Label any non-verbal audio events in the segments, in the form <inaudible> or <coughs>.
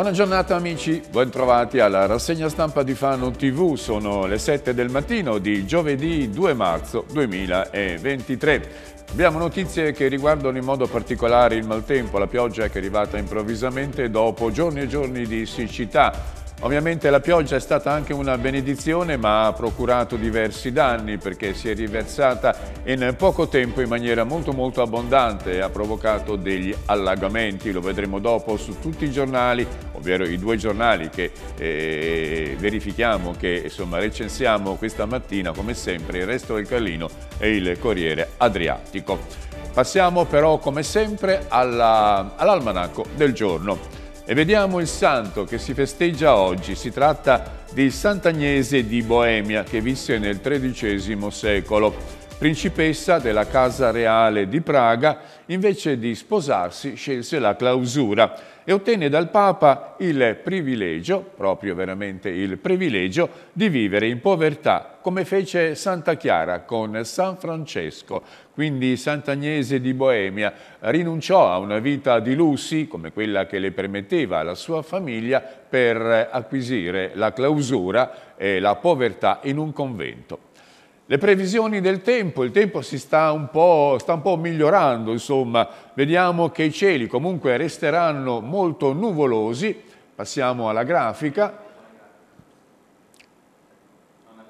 Buona giornata amici, ben trovati alla rassegna stampa di Fano TV, sono le 7 del mattino di giovedì 2 marzo 2023. Abbiamo notizie che riguardano in modo particolare il maltempo, la pioggia che è arrivata improvvisamente dopo giorni e giorni di siccità. Ovviamente la pioggia è stata anche una benedizione ma ha procurato diversi danni perché si è riversata in poco tempo in maniera molto molto abbondante e ha provocato degli allagamenti, lo vedremo dopo su tutti i giornali, ovvero i due giornali che eh, verifichiamo, che insomma recensiamo questa mattina come sempre il Resto del Carlino e il Corriere Adriatico. Passiamo però come sempre all'almanacco all del giorno. E vediamo il santo che si festeggia oggi. Si tratta di Sant'Agnese di Boemia che visse nel XIII secolo. Principessa della Casa Reale di Praga, invece di sposarsi scelse la clausura e ottenne dal Papa il privilegio, proprio veramente il privilegio, di vivere in povertà, come fece Santa Chiara con San Francesco, quindi Sant'Agnese di Boemia rinunciò a una vita di lussi, come quella che le permetteva la sua famiglia, per acquisire la clausura e la povertà in un convento. Le previsioni del tempo, il tempo si sta un po', sta un po migliorando, insomma, vediamo che i cieli comunque resteranno molto nuvolosi. Passiamo alla grafica.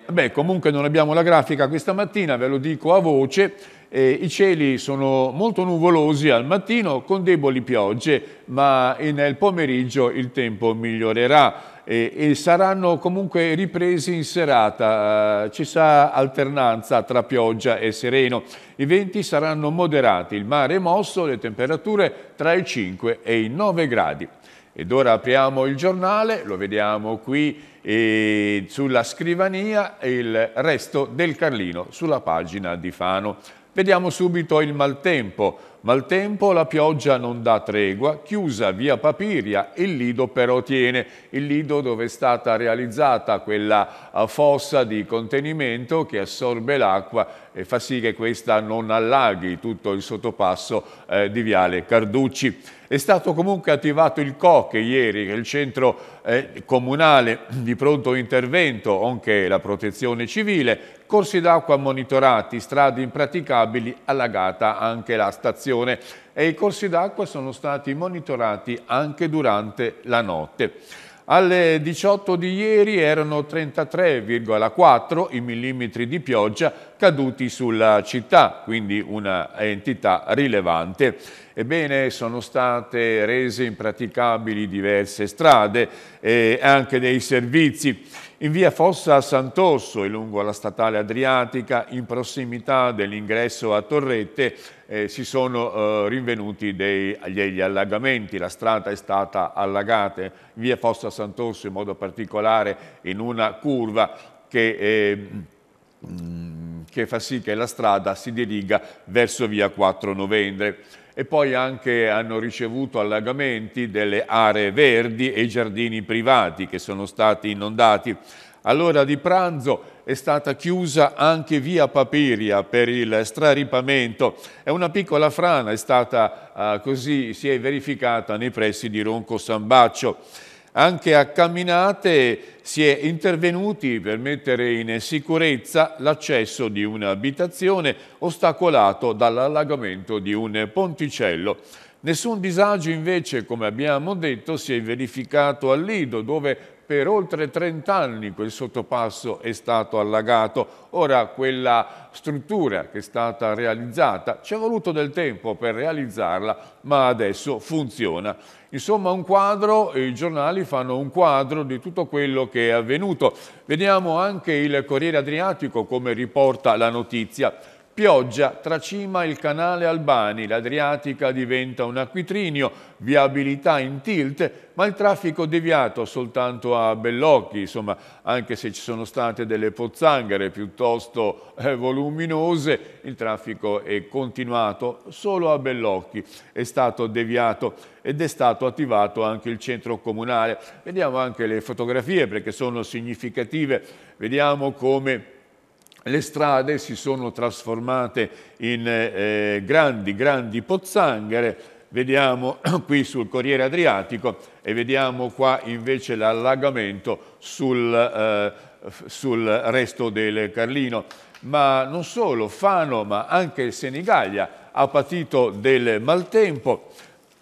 Beh, comunque non abbiamo la grafica questa mattina, ve lo dico a voce. Eh, I cieli sono molto nuvolosi al mattino con deboli piogge, ma nel pomeriggio il tempo migliorerà eh, e, saranno comunque ripresi in serata. Eh, ci sarà alternanza tra pioggia e sereno. I venti saranno moderati, il mare è mosso, le temperature tra i 5 e i 9 gradi. Ed ora apriamo il giornale, lo vediamo qui sulla scrivania e il resto del Carlino sulla pagina di Fano. Vediamo subito il maltempo. Maltempo, la pioggia non dà tregua, chiusa via Papiria, il Lido però tiene. Il Lido dove è stata realizzata quella eh, fossa di contenimento che assorbe l'acqua e fa sì che questa non allaghi tutto il sottopasso eh, di Viale Carducci. È stato comunque attivato il COC ieri, che è il centro eh, comunale di pronto intervento, nonché la protezione civile, corsi d'acqua monitorati, strade impraticabili, allagata anche la stazione e i corsi d'acqua sono stati monitorati anche durante la notte. Alle 18 di ieri erano 33,4 i millimetri di pioggia caduti sulla città, quindi una entità rilevante. Ebbene, sono state rese impraticabili diverse strade e eh, anche dei servizi in via Fossa a Sant'Osso e lungo la statale Adriatica, in prossimità dell'ingresso a Torrette, eh, si sono eh, rinvenuti dei, degli allagamenti, la strada è stata allagata, in via Fossa a Sant'Osso in modo particolare in una curva che... Eh, mm, che fa sì che la strada si diriga verso via 4 novembre e poi anche hanno ricevuto allagamenti delle aree verdi e giardini privati che sono stati inondati. All'ora di pranzo è stata chiusa anche via Papiria per il straripamento e una piccola frana è stata eh, così, si è verificata nei pressi di Ronco Sambaccio. Anche a camminate si è intervenuti per mettere in sicurezza l'accesso di un'abitazione ostacolato dall'allagamento di un ponticello. Nessun disagio invece, come abbiamo detto, si è verificato a Lido, dove per oltre 30 anni quel sottopasso è stato allagato. Ora quella struttura che è stata realizzata ci è voluto del tempo per realizzarla, ma adesso funziona. Insomma un quadro, i giornali fanno un quadro di tutto quello che è avvenuto. Vediamo anche il Corriere Adriatico come riporta la notizia. Pioggia tracima il canale Albani, l'Adriatica diventa un acquitrinio, viabilità in tilt, ma il traffico deviato soltanto a Bellocchi, insomma, anche se ci sono state delle pozzanghere piuttosto eh, voluminose, il traffico è continuato solo a Bellocchi, è stato deviato ed è stato attivato anche il centro comunale. Vediamo anche le fotografie perché sono significative, vediamo come le strade si sono trasformate in eh, eh grandi, grandi pozzanghere, vediamo <clears throat> qui sul Corriere Adriatico e vediamo qua invece l'allagamento sul, eh, sul resto del Carlino. Ma non solo, Fano ma anche Senigallia ha patito del maltempo,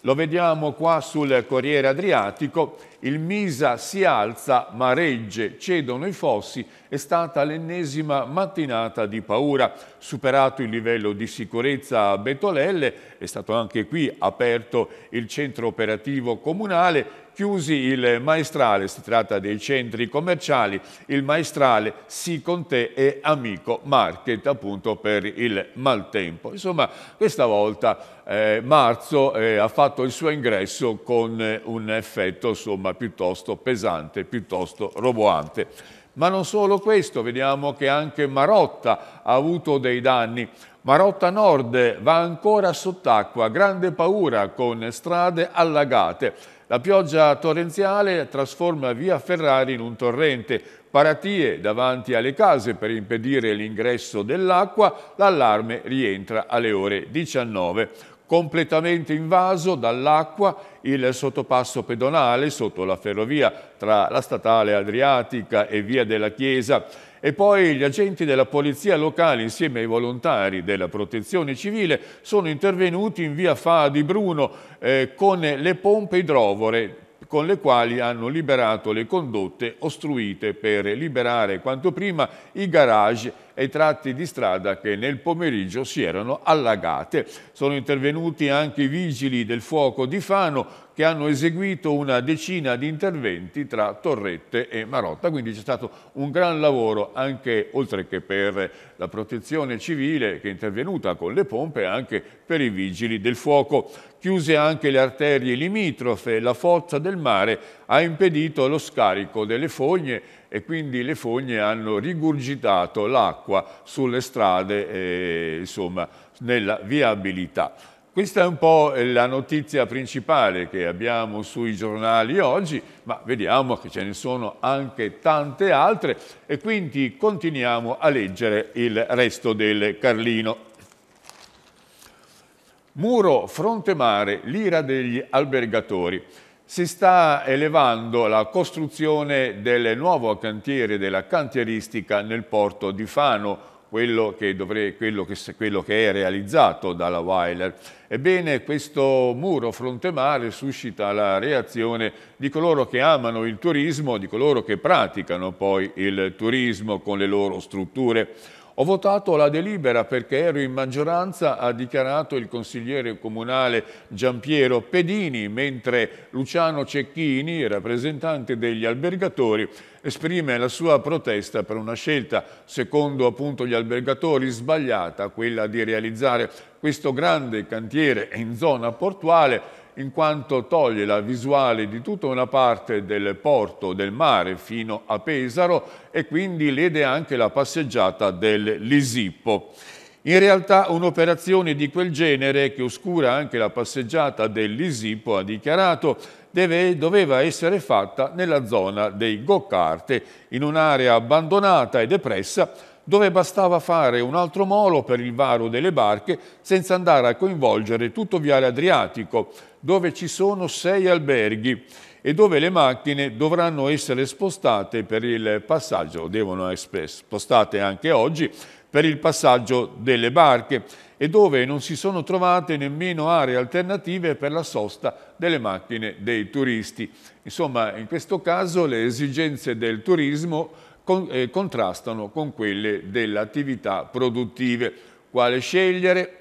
lo vediamo qua sul Corriere Adriatico, il Misa si alza ma regge, cedono i fossi, è stata l'ennesima mattinata di paura. Superato il livello di sicurezza a Betolelle, è stato anche qui aperto il centro operativo comunale, Chiusi il maestrale, si tratta dei centri commerciali, il maestrale Si con te e amico market appunto per il maltempo. Insomma questa volta eh, marzo eh, ha fatto il suo ingresso con eh, un effetto insomma piuttosto pesante, piuttosto roboante. Ma non solo questo, vediamo che anche Marotta ha avuto dei danni. Marotta Nord va ancora sott'acqua, grande paura con strade allagate. La pioggia torrenziale trasforma via Ferrari in un torrente, paratie davanti alle case per impedire l'ingresso dell'acqua, l'allarme rientra alle ore 19. Completamente invaso dall'acqua il sottopasso pedonale sotto la ferrovia tra la statale Adriatica e via della Chiesa e poi gli agenti della polizia locale insieme ai volontari della protezione civile sono intervenuti in via Fa di Bruno eh, con le pompe idrovore con le quali hanno liberato le condotte ostruite per liberare quanto prima i garage e i tratti di strada che nel pomeriggio si erano allagate. Sono intervenuti anche i vigili del fuoco di Fano che hanno eseguito una decina di interventi tra Torrette e Marotta, quindi c'è stato un gran lavoro anche oltre che per la protezione civile che è intervenuta con le pompe anche per i vigili del fuoco chiuse anche le arterie limitrofe la forza del mare ha impedito lo scarico delle fogne e quindi le fogne hanno rigurgitato l'acqua sulle strade e insomma nella viabilità. Questa è un po' la notizia principale che abbiamo sui giornali oggi, ma vediamo che ce ne sono anche tante altre e quindi continuiamo a leggere il resto del Carlino. Muro fronte mare, l'ira degli albergatori. Si sta elevando la costruzione del nuovo cantiere della cantieristica nel porto di Fano, quello che, dovrei, quello, che, quello che, è realizzato dalla Weiler. Ebbene, questo muro fronte mare suscita la reazione di coloro che amano il turismo, di coloro che praticano poi il turismo con le loro strutture. Ho votato la delibera perché ero in maggioranza, ha dichiarato il consigliere comunale Giampiero Pedini, mentre Luciano Cecchini, rappresentante degli albergatori, esprime la sua protesta per una scelta, secondo appunto gli albergatori, sbagliata, quella di realizzare questo grande cantiere in zona portuale in quanto toglie la visuale di tutta una parte del porto del mare fino a Pesaro e quindi lede anche la passeggiata del Lisippo. In realtà un'operazione di quel genere, che oscura anche la passeggiata del Lisippo, ha dichiarato, deve, doveva essere fatta nella zona dei Goccarte, in un'area abbandonata e depressa, dove bastava fare un altro molo per il varo delle barche senza andare a coinvolgere tutto Viale Adriatico, dove ci sono sei alberghi e dove le macchine dovranno essere spostate per il passaggio, devono essere spostate anche oggi, per il passaggio delle barche e dove non si sono trovate nemmeno aree alternative per la sosta delle macchine dei turisti. Insomma, in questo caso le esigenze del turismo con, eh, contrastano con quelle delle attività produttive. Quale scegliere,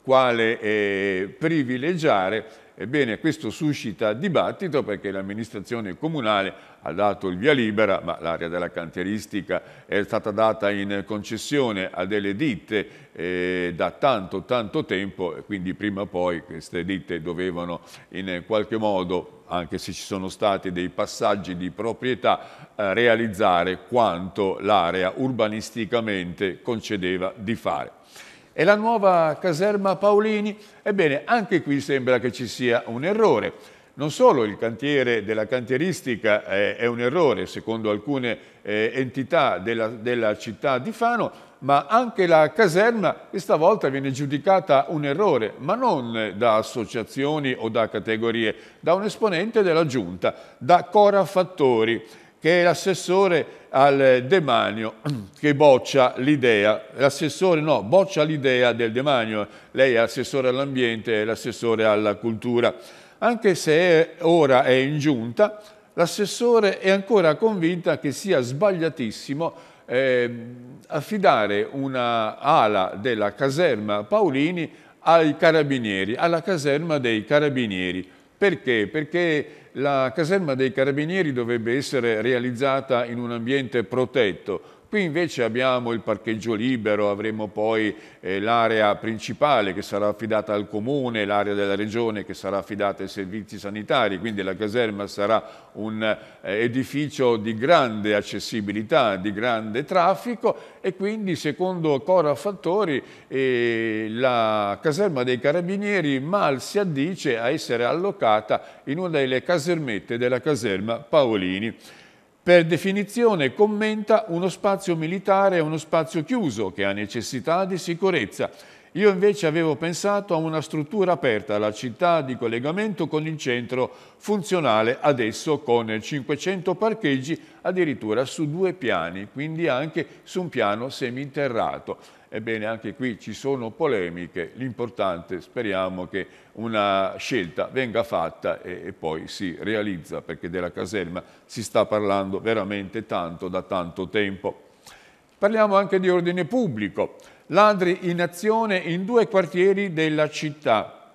<clears throat> quale eh, privilegiare Ebbene, questo suscita dibattito perché l'amministrazione comunale ha dato il via libera, ma l'area della cantieristica è stata data in concessione a delle ditte eh, da tanto tanto tempo, quindi prima o poi queste ditte dovevano in qualche modo anche se ci sono stati dei passaggi di proprietà, eh, realizzare quanto l'area urbanisticamente concedeva di fare. E la nuova caserma Paolini? Ebbene, anche qui sembra che ci sia un errore. Non solo il cantiere della cantieristica eh, è un errore, secondo alcune eh, entità della, della città di Fano, ma anche la caserma questa volta viene giudicata un errore, ma non da associazioni o da categorie, da un esponente della giunta, da Cora Fattori che è l'assessore al demanio che boccia l'idea, l'assessore no, boccia l'idea del demanio, lei è assessore all'ambiente e l'assessore alla cultura. Anche se ora è in giunta, l'assessore è ancora convinta che sia sbagliatissimo eh, affidare una ala della caserma Paolini ai carabinieri, alla caserma dei carabinieri. Perché? Perché la caserma dei carabinieri dovrebbe essere realizzata in un ambiente protetto, Qui invece abbiamo il parcheggio libero, avremo poi eh, l'area principale che sarà affidata al comune, l'area della regione che sarà affidata ai servizi sanitari, quindi la caserma sarà un eh, edificio di grande accessibilità, di grande traffico e quindi secondo Cora Fattori eh, la caserma dei Carabinieri mal si addice a essere allocata in una delle casermette della caserma Paolini. Per definizione commenta uno spazio militare è uno spazio chiuso che ha necessità di sicurezza. Io invece avevo pensato a una struttura aperta, la città di collegamento con il centro funzionale adesso con 500 parcheggi addirittura su due piani, quindi anche su un piano seminterrato. Ebbene, anche qui ci sono polemiche, l'importante speriamo che una scelta venga fatta e, e, poi si realizza, perché della caserma si sta parlando veramente tanto da tanto tempo. Parliamo anche di ordine pubblico. Ladri in azione in due quartieri della città.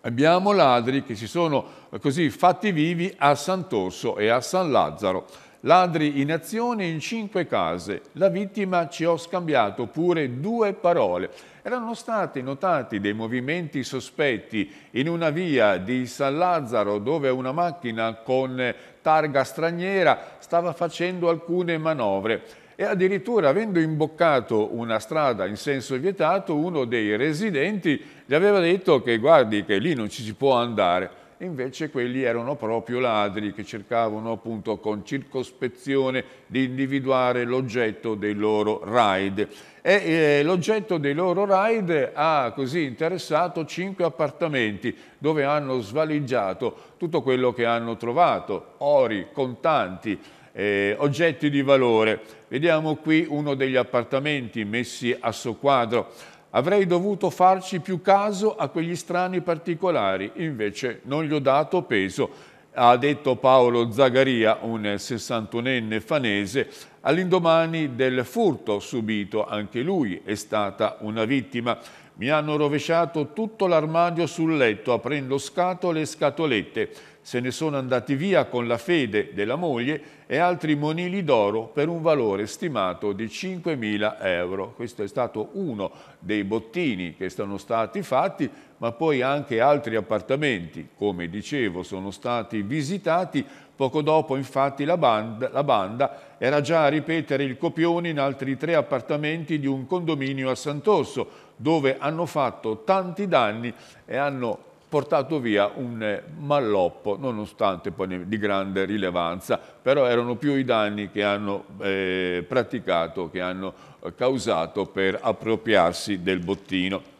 Abbiamo ladri che si sono così fatti vivi a Sant'Orso e a San Lazzaro. Ladri in azione in cinque case. La vittima ci ho scambiato pure due parole. Erano stati notati dei movimenti sospetti in una via di San Lazzaro dove una macchina con targa straniera stava facendo alcune manovre e addirittura avendo imboccato una strada in senso vietato uno dei residenti gli aveva detto che guardi che lì non ci si può andare invece quelli erano proprio ladri che cercavano appunto con circospezione di individuare l'oggetto dei loro raid. E eh, l'oggetto dei loro raid ha così interessato cinque appartamenti dove hanno svaligiato tutto quello che hanno trovato, ori, contanti, eh, oggetti di valore. Vediamo qui uno degli appartamenti messi a soqquadro. Avrei dovuto farci più caso a quegli strani particolari, invece non gli ho dato peso ha detto Paolo Zagaria, un 61enne fanese, all'indomani del furto subito. Anche lui è stata una vittima. Mi hanno rovesciato tutto l'armadio sul letto, aprendo scatole e scatolette. Se ne sono andati via con la fede della moglie e altri monili d'oro per un valore stimato di 5.000 euro. Questo è stato uno dei bottini che sono stati fatti, ma poi anche altri appartamenti, come dicevo, sono stati visitati. Poco dopo, infatti, la banda, la banda era già a ripetere il copione in altri tre appartamenti di un condominio a Sant'Osso, dove hanno fatto tanti danni e hanno portato via un eh, malloppo, nonostante poi di grande rilevanza, però erano più i danni che hanno eh, praticato, che hanno eh, causato per appropriarsi del bottino.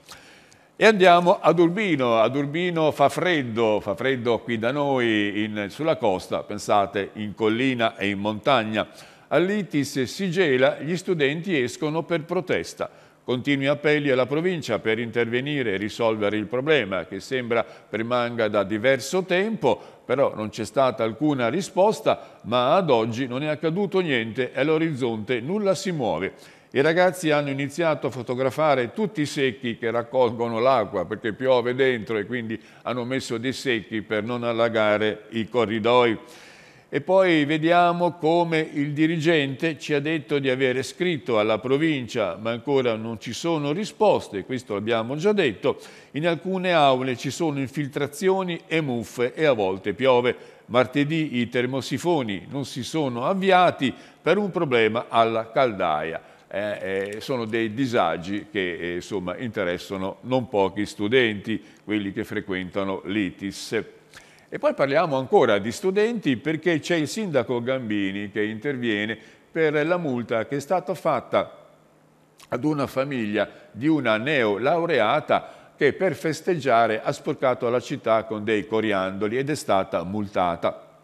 E andiamo ad Urbino, ad Urbino fa freddo, fa freddo qui da noi in, sulla costa, pensate in collina e in montagna. All'ITIS si gela, gli studenti escono per protesta. Continui appelli alla provincia per intervenire e risolvere il problema che sembra permanga da diverso tempo, però non c'è stata alcuna risposta, ma ad oggi non è accaduto niente e all'orizzonte nulla si muove. I ragazzi hanno iniziato a fotografare tutti i secchi che raccolgono l'acqua perché piove dentro e quindi hanno messo dei secchi per non allagare i corridoi. E poi vediamo come il dirigente ci ha detto di avere scritto alla provincia, ma ancora non ci sono risposte, questo l'abbiamo già detto. In alcune aule ci sono infiltrazioni e muffe e a volte piove. Martedì i termosifoni non si sono avviati per un problema alla caldaia. Eh, eh, sono dei disagi che eh, insomma, interessano non pochi studenti, quelli che frequentano l'ITIS. E poi parliamo ancora di studenti perché c'è il sindaco Gambini che interviene per la multa che è stata fatta ad una famiglia di una neolaureata che per festeggiare ha sporcato la città con dei coriandoli ed è stata multata.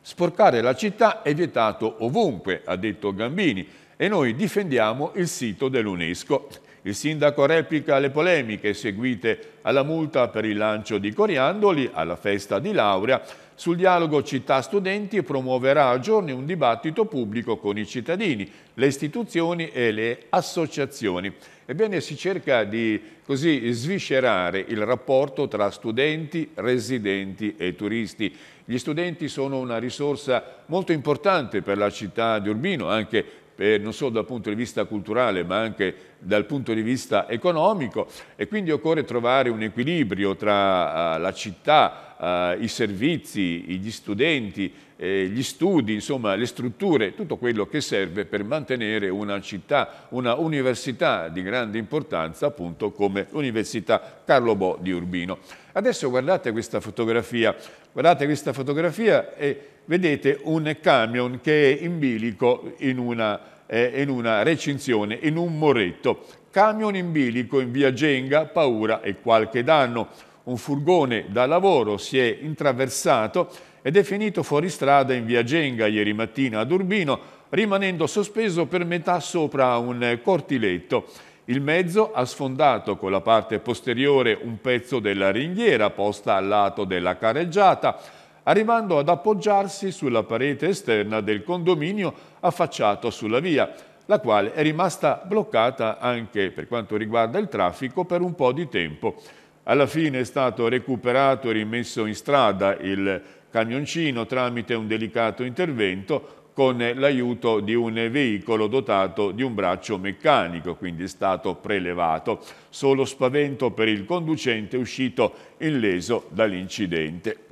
Sporcare la città è vietato ovunque, ha detto Gambini, e noi difendiamo il sito dell'UNESCO. Il sindaco replica le polemiche seguite alla multa per il lancio di coriandoli alla festa di laurea. Sul dialogo città studenti promuoverà a giorni un dibattito pubblico con i cittadini, le istituzioni e le associazioni. Ebbene, si cerca di così sviscerare il rapporto tra studenti, residenti e turisti. Gli studenti sono una risorsa molto importante per la città di Urbino, anche eh, non solo dal punto di vista culturale ma anche dal punto di vista economico e quindi occorre trovare un equilibrio tra eh, la città, eh, i servizi, gli studenti, eh, gli studi, insomma le strutture, tutto quello che serve per mantenere una città, una università di grande importanza appunto come l'Università Carlo Bo di Urbino. Adesso guardate questa fotografia, guardate questa fotografia e vedete un camion che è in bilico in una, eh, in una recinzione, in un moretto. Camion in bilico in via Genga, paura e qualche danno. Un furgone da lavoro si è intraversato ed è finito fuori strada in via Genga ieri mattina ad Urbino, rimanendo sospeso per metà sopra un cortiletto. Il mezzo ha sfondato con la parte posteriore un pezzo della ringhiera posta al lato della carreggiata, arrivando ad appoggiarsi sulla parete esterna del condominio affacciato sulla via, la quale è rimasta bloccata anche per quanto riguarda il traffico per un po' di tempo. Alla fine è stato recuperato e rimesso in strada il camioncino tramite un delicato intervento con l'aiuto di un veicolo dotato di un braccio meccanico, quindi è stato prelevato. Solo spavento per il conducente uscito illeso dall'incidente.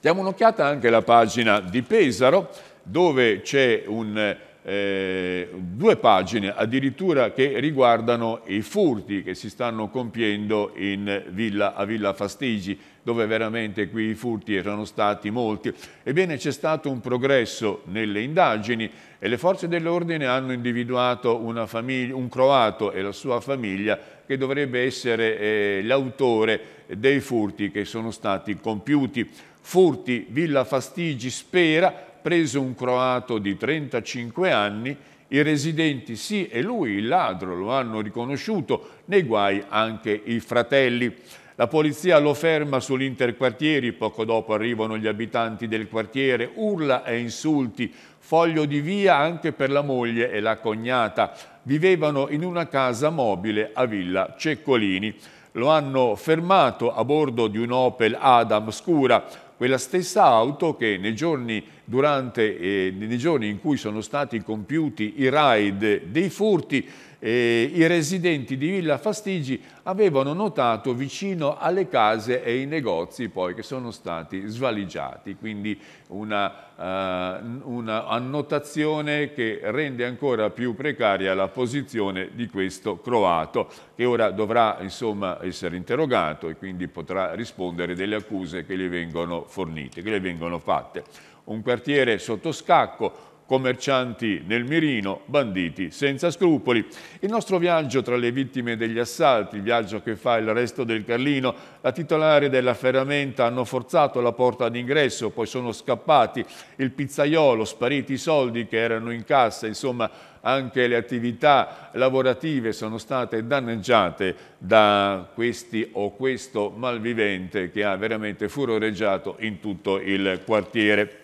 Diamo un'occhiata anche alla pagina di Pesaro, dove c'è un eh, due pagine addirittura che riguardano i furti che si stanno compiendo Villa, a Villa Fastigi, dove veramente qui i furti erano stati molti. Ebbene c'è stato un progresso nelle indagini e le forze dell'ordine hanno individuato famiglia, un croato e la sua famiglia che dovrebbe essere eh, l'autore dei furti che sono stati compiuti. Furti Villa Fastigi spera preso un croato di 35 anni, i residenti sì e lui, il ladro, lo hanno riconosciuto, nei guai anche i fratelli. La polizia lo ferma sull'interquartieri, poco dopo arrivano gli abitanti del quartiere, urla e insulti, foglio di via anche per la moglie e la cognata. Vivevano in una casa mobile a Villa Ceccolini. Lo hanno fermato a bordo di un Opel Adam Scura, quella stessa auto che nei giorni, durante, eh, nei giorni in cui sono stati compiuti i raid dei furti, eh, i residenti di Villa Fastigi avevano notato vicino alle case e ai negozi poi che sono stati svaligiati, quindi una, eh, una annotazione che rende ancora più precaria la posizione di questo croato che ora dovrà insomma, essere interrogato e quindi potrà rispondere delle accuse che gli vengono fornite, che le vengono fatte. Un quartiere sotto scacco, commercianti nel mirino, banditi senza scrupoli. Il nostro viaggio tra le vittime degli assalti, il viaggio che fa il resto del Carlino, la titolare della ferramenta hanno forzato la porta d'ingresso, poi sono scappati, il pizzaiolo, spariti i soldi che erano in cassa, insomma anche le attività lavorative sono state danneggiate da questi o questo malvivente che ha veramente furoreggiato in tutto il quartiere.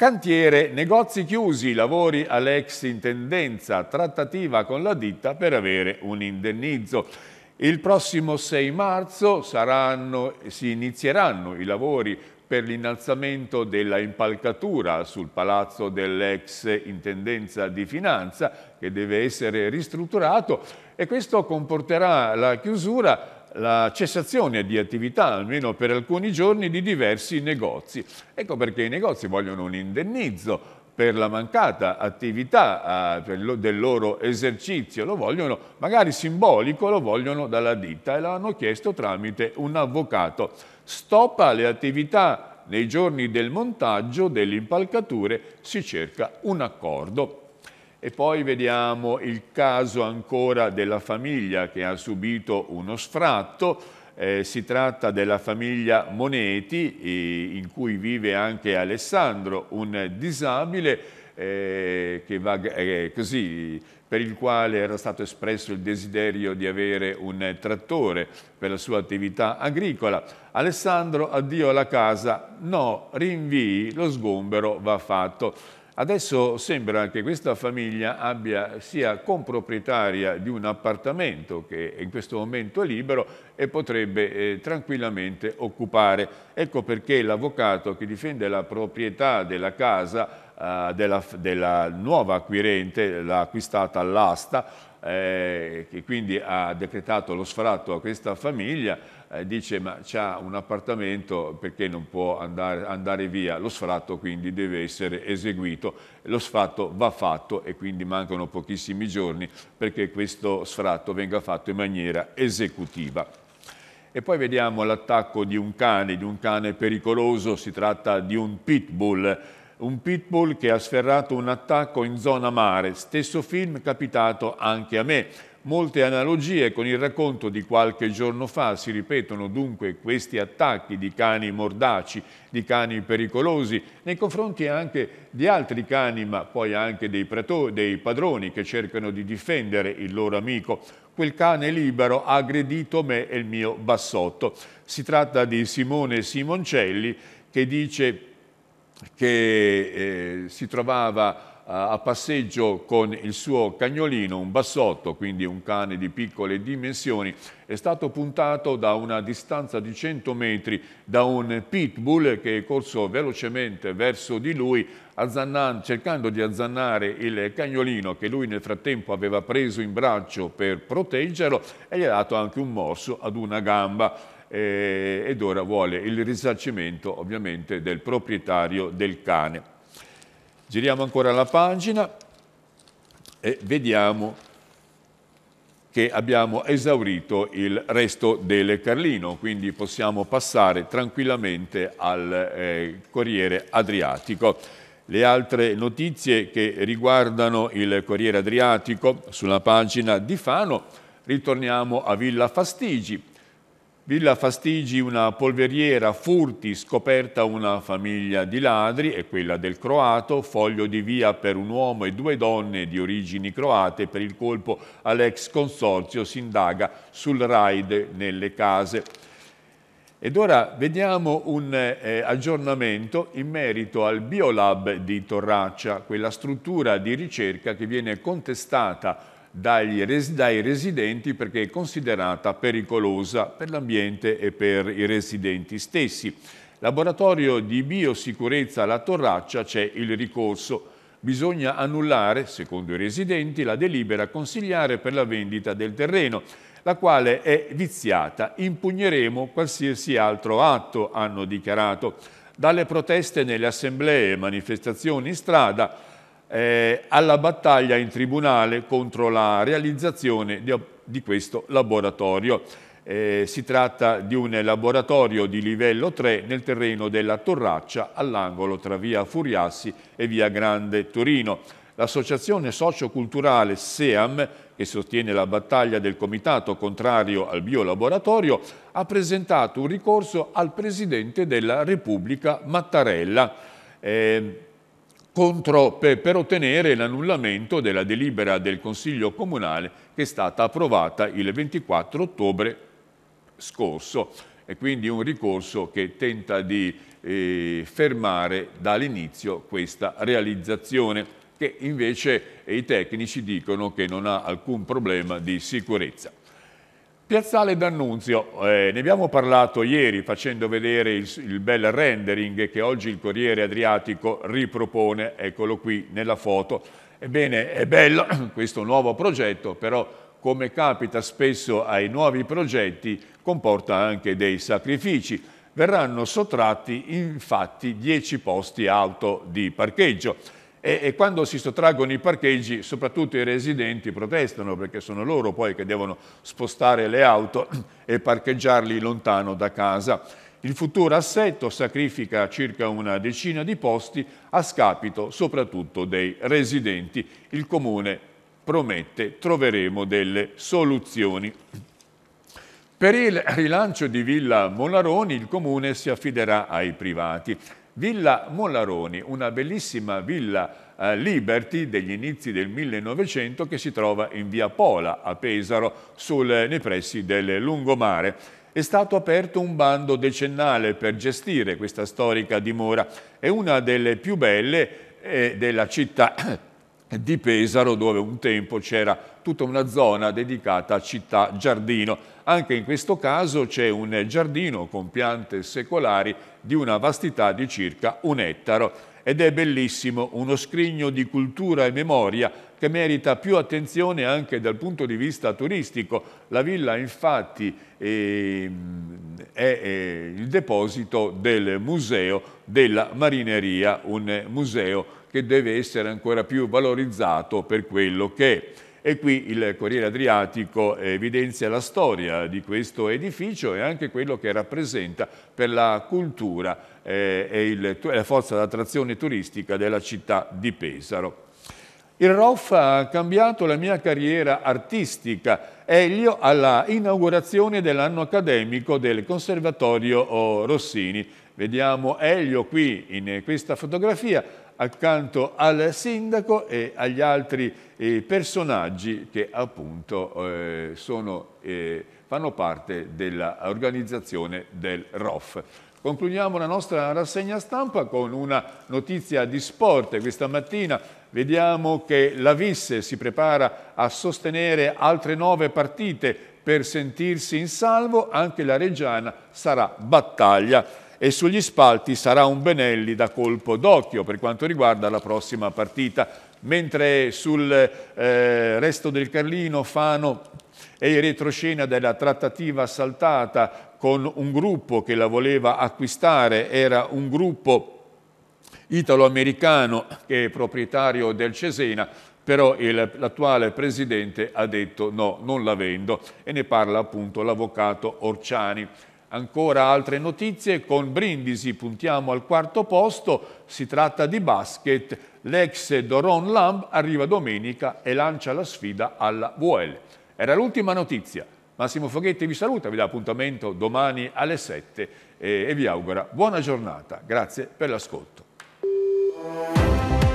Cantiere, negozi chiusi, lavori all'ex intendenza, trattativa con la ditta per avere un indennizzo. Il prossimo 6 marzo saranno, si inizieranno i lavori per l'innalzamento della impalcatura sul palazzo dell'ex intendenza di finanza che deve essere ristrutturato e questo comporterà la chiusura la cessazione di attività, almeno per alcuni giorni, di diversi negozi. Ecco perché i negozi vogliono un indennizzo per la mancata attività ah, del loro esercizio, lo vogliono magari simbolico, lo vogliono dalla ditta e l'hanno chiesto tramite un avvocato. Stoppa le attività nei giorni del montaggio delle impalcature, si cerca un accordo. E poi vediamo il caso ancora della famiglia che ha subito uno sfratto, eh, si tratta della famiglia Moneti, in cui vive anche Alessandro, un disabile eh, va, eh, così, per il quale era stato espresso il desiderio di avere un trattore per la sua attività agricola. Alessandro, addio alla casa, no, rinvii, lo sgombero va fatto. Adesso sembra che questa famiglia abbia, sia comproprietaria di un appartamento che in questo momento è libero e potrebbe eh, tranquillamente occupare. Ecco perché l'avvocato che difende la proprietà della casa eh, della, della, nuova acquirente, l'ha acquistata all'asta, eh, che quindi ha decretato lo sfratto a questa famiglia, eh, dice ma c'ha un appartamento perché non può andare, andare, via, lo sfratto quindi deve essere eseguito, lo sfratto va fatto e quindi mancano pochissimi giorni perché questo sfratto venga fatto in maniera esecutiva. E poi vediamo l'attacco di un cane, di un cane pericoloso, si tratta di un pitbull, un pitbull che ha sferrato un attacco in zona mare, stesso film capitato anche a me Molte analogie con il racconto di qualche giorno fa si ripetono dunque questi attacchi di cani mordaci, di cani pericolosi, nei confronti anche di altri cani, ma poi anche dei, dei padroni che cercano di difendere il loro amico. Quel cane libero ha aggredito me e il mio bassotto. Si tratta di Simone Simoncelli che dice che eh, si trovava a passeggio con il suo cagnolino, un bassotto, quindi un cane di piccole dimensioni, è stato puntato da una distanza di 100 metri da un pitbull che è corso velocemente verso di lui cercando di azzannare il cagnolino che lui nel frattempo aveva preso in braccio per proteggerlo e gli ha dato anche un morso ad una gamba eh, ed ora vuole il risarcimento ovviamente del proprietario del cane. Giriamo ancora la pagina e vediamo che abbiamo esaurito il resto del Carlino, quindi possiamo passare tranquillamente al eh, Corriere Adriatico. Le altre notizie che riguardano il Corriere Adriatico sulla pagina di Fano, ritorniamo a Villa Fastigi, Villa Fastigi una polveriera, furti, scoperta una famiglia di ladri e quella del croato, foglio di via per un uomo e due donne di origini croate per il colpo all'ex consorzio si indaga sul raid nelle case. Ed ora vediamo un eh, aggiornamento in merito al Biolab di Torraccia, quella struttura di ricerca che viene contestata dagli, dai residenti perché è considerata pericolosa per l'ambiente e per i residenti stessi. Laboratorio di biosicurezza alla Torraccia c'è il ricorso. Bisogna annullare, secondo i residenti, la delibera consigliare per la vendita del terreno, la quale è viziata. Impugneremo qualsiasi altro atto, hanno dichiarato. Dalle proteste nelle assemblee e manifestazioni in strada eh, alla battaglia in tribunale contro la realizzazione di, di questo laboratorio. Eh, si tratta di un laboratorio di livello 3 nel terreno della Torraccia all'angolo tra via Furiassi e via Grande Torino. L'associazione socioculturale SEAM, che sostiene la battaglia del comitato contrario al biolaboratorio, ha presentato un ricorso al Presidente della Repubblica Mattarella. Eh, contro, per, per ottenere l'annullamento della delibera del Consiglio Comunale che è stata approvata il 24 ottobre scorso e quindi un ricorso che tenta di eh, fermare dall'inizio questa realizzazione che invece i tecnici dicono che non ha alcun problema di sicurezza. Piazzale D'Annunzio, eh, ne abbiamo parlato ieri facendo vedere il, il, bel rendering che oggi il Corriere Adriatico ripropone, eccolo qui nella foto. Ebbene, è bello <clears throat> questo nuovo progetto, però come capita spesso ai nuovi progetti comporta anche dei sacrifici. Verranno sottratti infatti 10 posti auto di parcheggio. E, e, quando si sottraggono i parcheggi, soprattutto i residenti protestano perché sono loro poi che devono spostare le auto e parcheggiarli lontano da casa. Il futuro assetto sacrifica circa una decina di posti a scapito soprattutto dei residenti. Il Comune promette troveremo delle soluzioni. Per il rilancio di Villa Molaroni il Comune si affiderà ai privati. Villa Mollaroni, una bellissima villa eh, Liberty degli inizi del 1900 che si trova in via Pola a Pesaro sul, eh, nei pressi del lungomare è stato aperto un bando decennale per gestire questa storica dimora. È una delle più belle eh, della città <coughs> di Pesaro dove un tempo c'era tutta una zona dedicata a città giardino. Anche in questo caso c'è un giardino con piante secolari di una vastità di circa un ettaro ed è bellissimo, uno scrigno di cultura e memoria che merita più attenzione anche dal punto di vista turistico. La villa infatti eh, è, eh, il deposito del Museo della Marineria, un museo che deve essere ancora più valorizzato per quello che è. E qui il Corriere Adriatico evidenzia la storia di questo edificio e anche quello che rappresenta per la cultura eh, e il, la forza d'attrazione turistica della città di Pesaro. Il ROF ha cambiato la mia carriera artistica. Elio alla inaugurazione dell'anno accademico del Conservatorio Rossini. Vediamo Elio qui in questa fotografia accanto al sindaco e agli altri eh, personaggi che appunto eh, sono, eh, fanno parte dell'organizzazione del ROF. Concludiamo la nostra rassegna stampa con una notizia di sport. Questa mattina vediamo che la Visse si prepara a sostenere altre nove partite per sentirsi in salvo. Anche la Reggiana sarà battaglia e sugli spalti sarà un Benelli da colpo d'occhio per quanto riguarda la prossima partita, mentre sul eh, resto del Carlino Fano e in retroscena della trattativa saltata con un gruppo che la voleva acquistare, era un gruppo italo-americano che è proprietario del Cesena, però l'attuale presidente ha detto no, non la vendo e ne parla appunto l'avvocato Orciani. Ancora altre notizie, con Brindisi puntiamo al quarto posto, si tratta di basket, l'ex Doron Lamb arriva domenica e lancia la sfida alla VL. Era l'ultima notizia, Massimo Foghetti vi saluta, vi dà appuntamento domani alle 7 eh, e vi augura buona giornata, grazie per l'ascolto.